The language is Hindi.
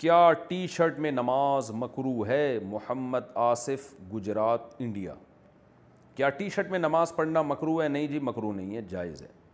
क्या टी शर्ट में नमाज मकरू है मोहम्मद आसिफ गुजरात इंडिया क्या टी शर्ट में नमाज़ पढ़ना मकरू है नहीं जी मकरू नहीं है जायज़ है